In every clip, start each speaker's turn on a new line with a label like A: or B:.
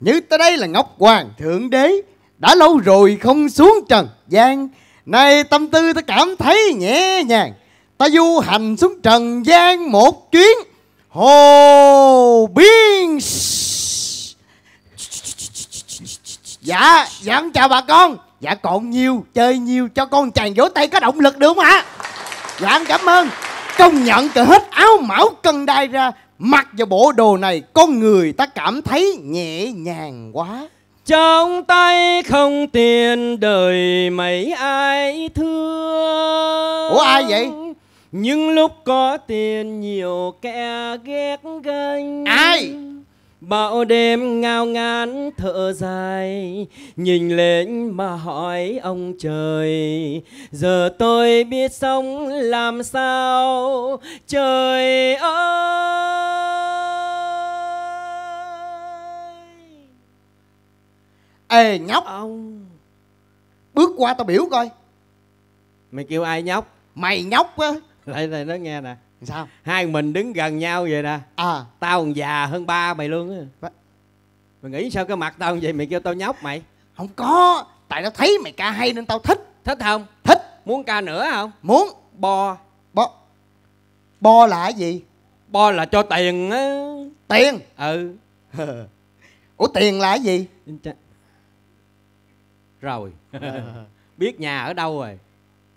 A: Như tới đây là Ngọc Hoàng Thượng Đế Đã lâu rồi không xuống trần gian này tâm tư ta cảm thấy nhẹ nhàng Ta du hành xuống trần gian một chuyến Hồ Biên Dạ, dạ con chào bà con Dạ còn nhiều, chơi nhiều cho con chàng vỗ tay có động lực được không ạ? Dạ cảm ơn Công nhận cờ hết áo mão cân đai ra Mặc vào bộ đồ này Con người ta cảm thấy nhẹ nhàng quá Trong tay không tiền đời mấy ai thương
B: Ủa ai vậy?
A: Nhưng lúc có tiền nhiều kẻ ghét ganh Ai? bao đêm ngao ngán thở dài nhìn lên mà hỏi ông trời giờ tôi biết sống làm sao trời ơi ê nhóc ông bước qua tao biểu coi mày kêu ai nhóc mày nhóc á lại này nó nghe nè sao hai mình đứng gần nhau vậy nè à. tao còn già hơn ba mày luôn á mày nghĩ sao cái mặt tao vậy mày kêu tao nhóc mày không có tại tao thấy mày ca hay nên tao thích thích không thích muốn ca nữa không muốn bo bo bo là cái gì bo là cho tiền á tiền ừ ủa tiền là cái gì rồi biết nhà ở đâu rồi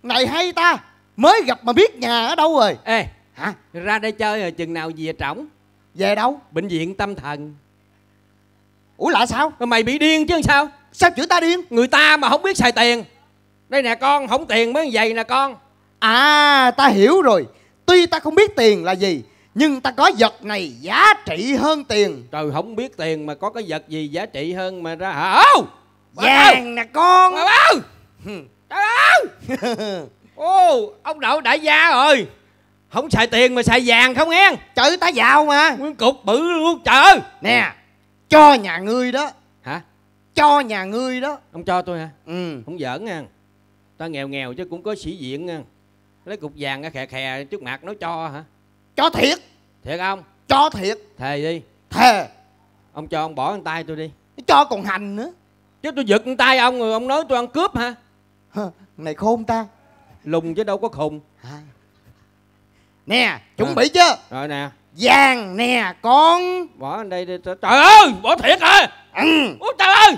A: này hay ta mới gặp mà biết nhà ở đâu rồi ê hả ra đây chơi rồi chừng nào về trỏng về đâu bệnh viện tâm thần ủa là sao mày bị điên chứ sao sao chữ ta điên người ta mà không biết xài tiền đây nè con không tiền mới vậy nè con à ta hiểu rồi tuy ta không biết tiền là gì nhưng ta có vật này giá trị hơn tiền trời không biết tiền mà có cái vật gì giá trị hơn mà ra hả ô vàng nè con trời ơi ô ông đậu đại gia rồi không xài tiền mà xài vàng không nghe trời ta giàu mà nguyên cục bự luôn trời ơi nè cho nhà ngươi đó hả cho nhà ngươi đó ông cho tôi hả ừ không giỡn nha ta nghèo nghèo chứ cũng có sĩ diện nha lấy cục vàng ra khè khè trước mặt nó cho hả cho thiệt thiệt không cho thiệt thề đi thề ông cho ông bỏ con tay tôi đi cho còn hành nữa chứ tôi giật con tay ông rồi ông nói tôi ăn cướp hả này khôn ta lùng chứ đâu có khùng nè chuẩn à. bị chưa rồi nè vàng nè con bỏ anh đây đi trời ơi bỏ thiệt hả ừ Ủa, trời ơi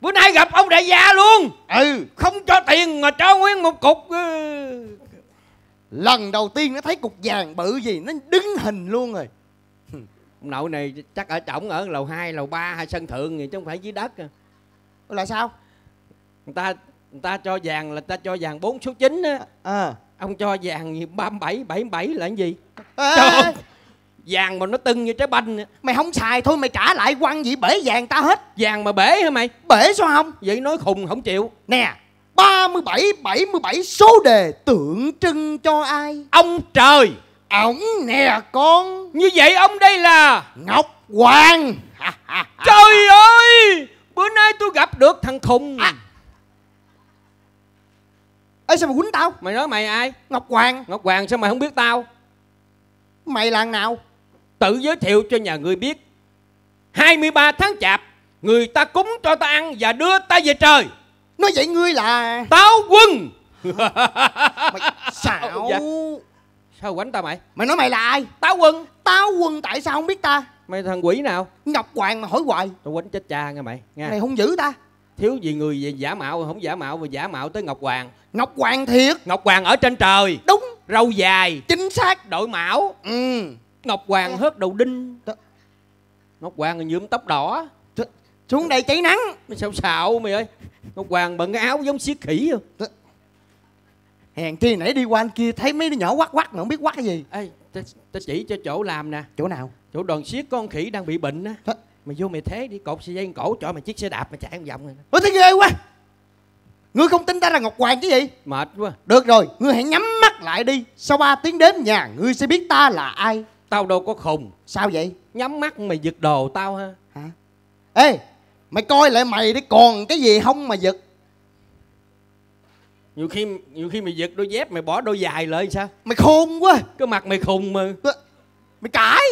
A: bữa nay gặp ông đại gia luôn ừ không cho tiền mà cho nguyên một cục ừ. lần đầu tiên nó thấy cục vàng bự gì nó đứng hình luôn rồi ông nội này chắc ở trọng ở lầu 2, lầu 3 hay sân thượng gì chứ không phải dưới đất à. là sao người ta người ta cho vàng là ta cho vàng bốn số chín á à ông cho vàng gì ba bảy bảy bảy là cái gì à. vàng mà nó tưng như trái banh mày không xài thôi mày trả lại quăng gì bể vàng ta hết vàng mà bể hả mày bể sao không vậy nói khùng không chịu nè 37 77 số đề tượng trưng cho ai ông trời ổng nè con như vậy ông đây là ngọc hoàng trời ơi bữa nay tôi gặp được thằng khùng à. Ê sao mày quýnh tao Mày nói mày ai Ngọc Hoàng Ngọc Hoàng sao mày không biết tao Mày làng nào Tự giới thiệu cho nhà người biết 23 tháng chạp Người ta cúng cho ta ăn Và đưa ta về trời Nói vậy ngươi là Táo quân Mày xạo dạ. Sao quánh tao mày Mày nói mày là ai Táo quân Táo quân tại sao không biết ta Mày thằng quỷ nào Ngọc Hoàng mà hỏi hoài Tao quánh chết cha nghe mày nghe. Mày không giữ ta thiếu gì người gì giả mạo không giả mạo mà giả mạo tới ngọc hoàng ngọc hoàng thiệt ngọc hoàng ở trên trời đúng râu dài chính xác đội mão ừ ngọc hoàng ừ. hớt đầu đinh ngọc hoàng nhuộm tóc đỏ xuống đây cháy nắng mày sao xạo mày ơi ngọc hoàng bận áo giống xiết khỉ không hèn chi nãy đi qua anh kia thấy mấy đứa nhỏ quắc quắc mà không biết quắc cái gì ê ta, chỉ cho chỗ làm nè chỗ nào chỗ đoàn xiết con khỉ đang bị bệnh á mày vô mày thế đi cột sợi dây cổ cho mày chiếc xe đạp mà chạy một vòng rồi thế ghê quá ngươi không tin ta là ngọc hoàng chứ gì mệt quá được rồi ngươi hãy nhắm mắt lại đi sau 3 tiếng đến nhà ngươi sẽ biết ta là ai tao đâu có khùng sao vậy nhắm mắt mày giật đồ tao ha hả ê mày coi lại mày đi còn cái gì không mà giật nhiều khi nhiều khi mày giật đôi dép mày bỏ đôi dài lại sao mày khôn quá cái mặt mày khùng mà mày cãi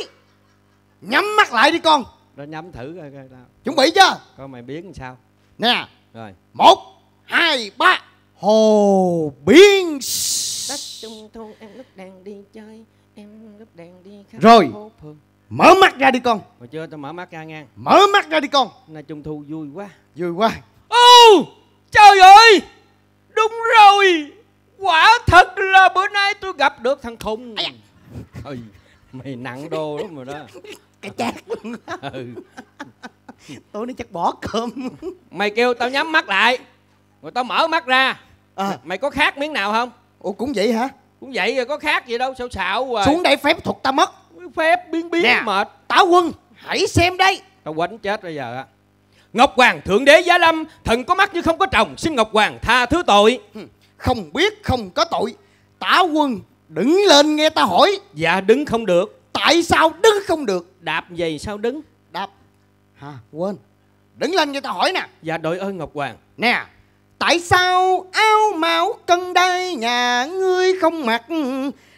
A: nhắm mắt lại đi con nó nhắm thử coi coi tao chuẩn bị chưa coi mày biến làm sao nè rồi một hai ba hồ biến Tết trung thu em lúc đàn đi chơi em lúc đàn đi khắp rồi phố mở mắt ra đi con mà chưa tao mở mắt ra ngang mở mắt ra đi con nay trung thu vui quá vui quá ô oh, trời ơi đúng rồi quả thật là bữa nay tôi gặp được thằng khùng ôi mày nặng đô lắm rồi đó cái chát ừ. tôi nó chắc bỏ cơm mày kêu tao nhắm mắt lại rồi tao mở mắt ra à. mày có khác miếng nào không ủa cũng vậy hả cũng vậy rồi có khác gì đâu sao xạo hoài xuống đây phép thuật ta mất phép biến biến nè, mệt táo quân hãy xem đây tao quánh chết bây giờ ngọc hoàng thượng đế giá lâm thần có mắt nhưng không có chồng xin ngọc hoàng tha thứ tội không biết không có tội tả quân đứng lên nghe ta hỏi dạ đứng không được tại sao đứng không được đạp gì sao đứng đạp hả quên đứng lên cho ta hỏi nè dạ đội ơn ngọc hoàng nè tại sao áo máu cân đai nhà ngươi không mặc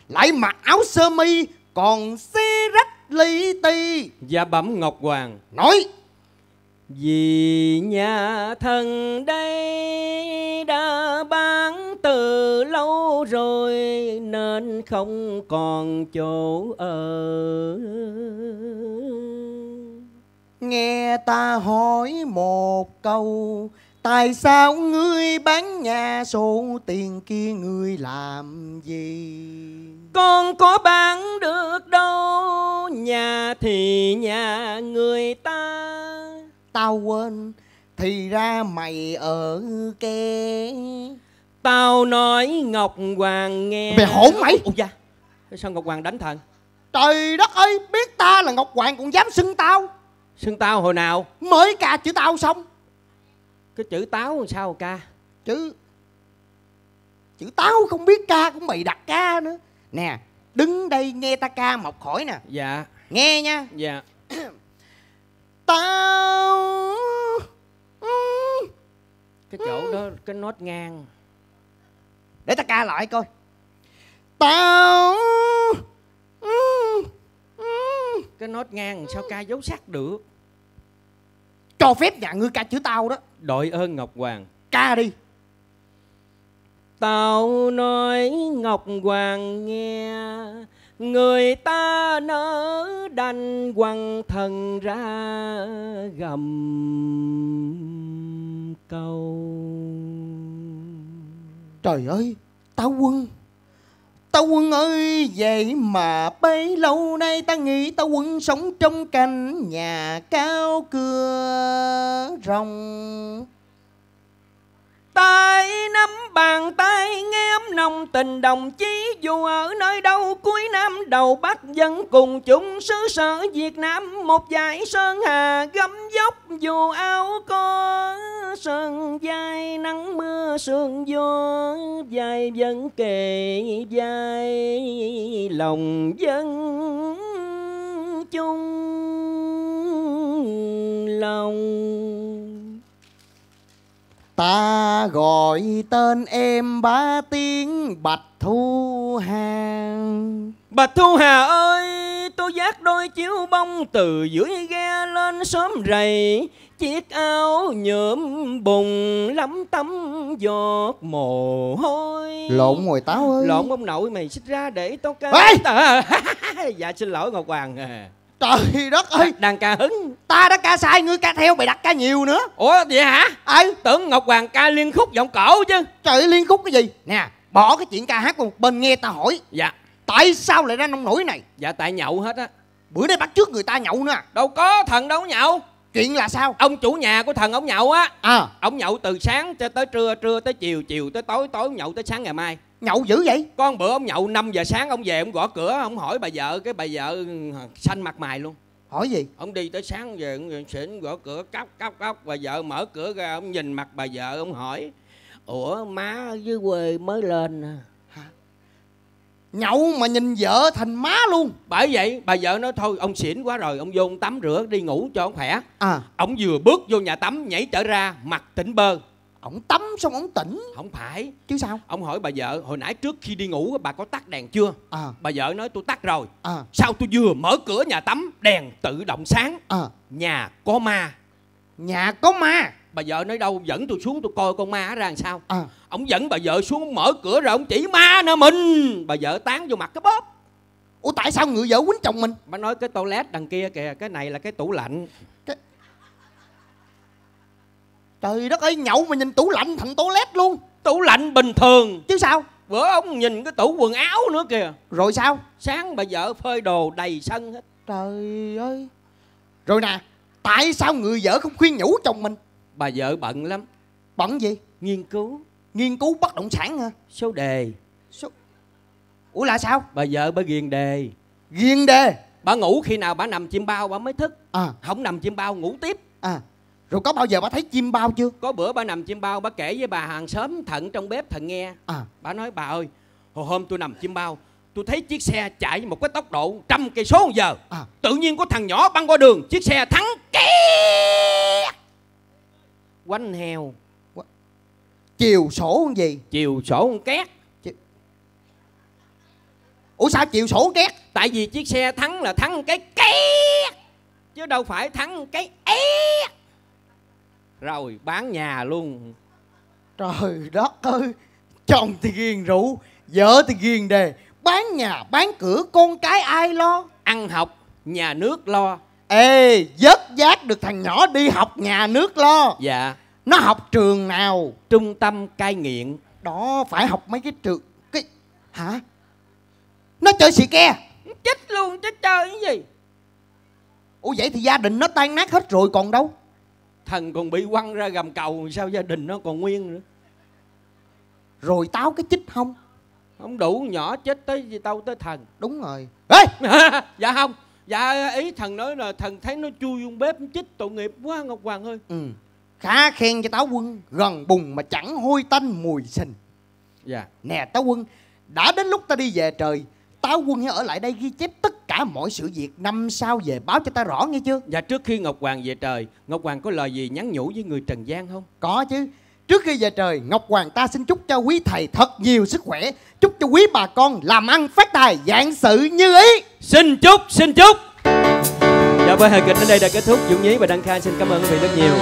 A: lại mặc áo sơ mi còn xe rách lì tì. dạ bẩm ngọc hoàng nói vì nhà thần đây đã bán từ lâu rồi nên không còn chỗ ở nghe ta hỏi một câu tại sao ngươi bán nhà số tiền kia ngươi làm gì con có bán được đâu nhà thì nhà người ta tao quên thì ra mày ở ke Tao nói Ngọc Hoàng nghe Mày hổn mày Ủa dạ Sao Ngọc Hoàng đánh thần Trời đất ơi biết ta là Ngọc Hoàng cũng dám xưng tao Xưng tao hồi nào Mới ca chữ tao xong Cái chữ táo làm sao ca Chữ Chữ táo không biết ca cũng mày đặt ca nữa Nè đứng đây nghe ta ca mọc khỏi nè Dạ Nghe nha Dạ Tao Cái chỗ đó cái nốt ngang để ta ca lại coi tao cái nốt ngang sao ca dấu sắc được cho phép nhà ngươi ca chữ tao đó đội ơn ngọc hoàng ca đi tao nói ngọc hoàng nghe người ta nỡ đành quăng thần ra gầm câu Trời ơi, tao Quân Tao quân ơi vậy mà bấy lâu nay ta nghĩ tao quân sống trong cành nhà cao cưa rồng tay nắm bàn tay nghe ấm nồng tình đồng chí dù ở nơi đâu đầu bách dân cùng chúng xứ sở Việt Nam một dải sơn hà gấm dốc dù áo có sơn dài nắng mưa sương gió dài vẫn kề dài lòng dân chung lòng Ta gọi tên em ba tiếng Bạch Thu Hàng Bà Thu Hà ơi, tôi giác đôi chiếu bông từ dưới ghe lên xóm rầy Chiếc áo nhuộm bùng lắm tấm giọt mồ hôi Lộn ngồi táo ơi Lộn ông nội mày xích ra để tôi ca Ê! À, dạ xin lỗi Ngọc Hoàng Trời đất ơi Đang ca hứng Ta đã ca sai ngươi ca theo mày đặt ca nhiều nữa Ủa vậy hả Ai Tưởng Ngọc Hoàng ca liên khúc giọng cổ chứ Trời liên khúc cái gì Nè bỏ cái chuyện ca hát luôn Bên nghe ta hỏi Dạ Tại sao lại ra nông nổi này Dạ tại nhậu hết á Bữa nay bắt trước người ta nhậu nữa Đâu có thần đâu có nhậu Chuyện là sao Ông chủ nhà của thần ông nhậu á à. Ông nhậu từ sáng cho tới trưa Trưa tới chiều Chiều tới tối Tối nhậu tới sáng ngày mai Nhậu dữ vậy Con bữa ông nhậu 5 giờ sáng Ông về ông gõ cửa Ông hỏi bà vợ Cái bà vợ ừ, xanh mặt mày luôn Hỏi gì Ông đi tới sáng về Ông xỉn gõ cửa Cóc cóc cóc Bà vợ mở cửa ra Ông nhìn mặt bà vợ Ông hỏi Ủa má ở dưới quê mới lên à nhậu mà nhìn vợ thành má luôn bởi vậy bà vợ nói thôi ông xỉn quá rồi ông vô ông tắm rửa đi ngủ cho ông khỏe à ông vừa bước vô nhà tắm nhảy trở ra mặt tỉnh bơ ông tắm xong ông tỉnh không phải chứ sao ông hỏi bà vợ hồi nãy trước khi đi ngủ bà có tắt đèn chưa à. bà vợ nói tôi tắt rồi à. sao tôi vừa mở cửa nhà tắm đèn tự động sáng à. nhà có ma nhà có ma bà vợ nói đâu dẫn tôi xuống tôi coi con ma ra làm sao à. ông dẫn bà vợ xuống mở cửa rồi ông chỉ ma nữa mình bà vợ tán vô mặt cái bóp ủa tại sao người vợ quýnh chồng mình bà nói cái toilet đằng kia kìa cái này là cái tủ lạnh cái... trời đất ơi nhậu mà nhìn tủ lạnh thành toilet luôn tủ lạnh bình thường chứ sao bữa ông nhìn cái tủ quần áo nữa kìa rồi sao sáng bà vợ phơi đồ đầy sân hết trời ơi rồi nè tại sao người vợ không khuyên nhủ chồng mình bà vợ bận lắm bận gì nghiên cứu nghiên cứu bất động sản hả số đề số ủa là sao bà vợ bà ghiền đề ghiền đề bà ngủ khi nào bà nằm chim bao bà mới thức à. không nằm chim bao ngủ tiếp à rồi có bao giờ bà thấy chim bao chưa có bữa bà nằm chim bao bà kể với bà hàng xóm thận trong bếp thận nghe à. bà nói bà ơi hồi hôm tôi nằm chim bao tôi thấy chiếc xe chạy một cái tốc độ trăm cây số giờ à. tự nhiên có thằng nhỏ băng qua đường chiếc xe thắng quanh heo, chiều sổ con gì chiều sổ con két Ch... ủa sao chiều sổ két tại vì chiếc xe thắng là thắng cái két chứ đâu phải thắng cái é rồi bán nhà luôn trời đất ơi chồng thì ghiền rượu vợ thì ghiền đề bán nhà bán cửa con cái ai lo ăn học nhà nước lo ê dớt giác được thằng nhỏ đi học nhà nước lo dạ nó học trường nào trung tâm cai nghiện đó phải học mấy cái trường cái hả nó chơi xì ke chết luôn chứ chơi cái gì ủa vậy thì gia đình nó tan nát hết rồi còn đâu thần còn bị quăng ra gầm cầu sao gia đình nó còn nguyên nữa rồi táo cái chích không không đủ nhỏ chết tới gì tao tới thần đúng rồi ê dạ không dạ ý thần nói là thần thấy nó chui vô bếp chích tội nghiệp quá ngọc hoàng ơi ừ khá khen cho táo quân gần bùng mà chẳng hôi tanh mùi sình dạ nè táo quân đã đến lúc ta đi về trời táo quân hãy ở lại đây ghi chép tất cả mọi sự việc năm sau về báo cho ta rõ nghe chưa dạ trước khi ngọc hoàng về trời ngọc hoàng có lời gì nhắn nhủ với người trần gian không có chứ trước khi về trời ngọc hoàng ta xin chúc cho quý thầy thật nhiều sức khỏe chúc cho quý bà con làm ăn phát tài dạng sự như ý xin chúc xin chúc dạ vâng hài kịch đến đây đã kết thúc dũng nhí và đăng khang xin cảm ơn quý vị rất nhiều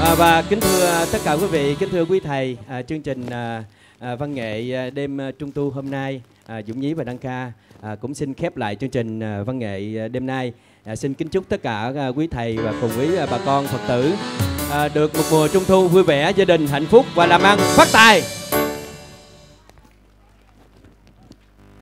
A: à, và kính thưa tất cả quý vị kính thưa quý thầy à, chương trình à, à, văn nghệ à, đêm à, trung thu hôm nay à, dũng nhí và đăng kha à, cũng xin khép lại chương trình à, văn nghệ à, đêm nay à, xin kính chúc tất cả à, quý thầy và cùng quý à, bà con phật tử à, được một mùa trung thu vui vẻ gia đình hạnh phúc và làm ăn phát tài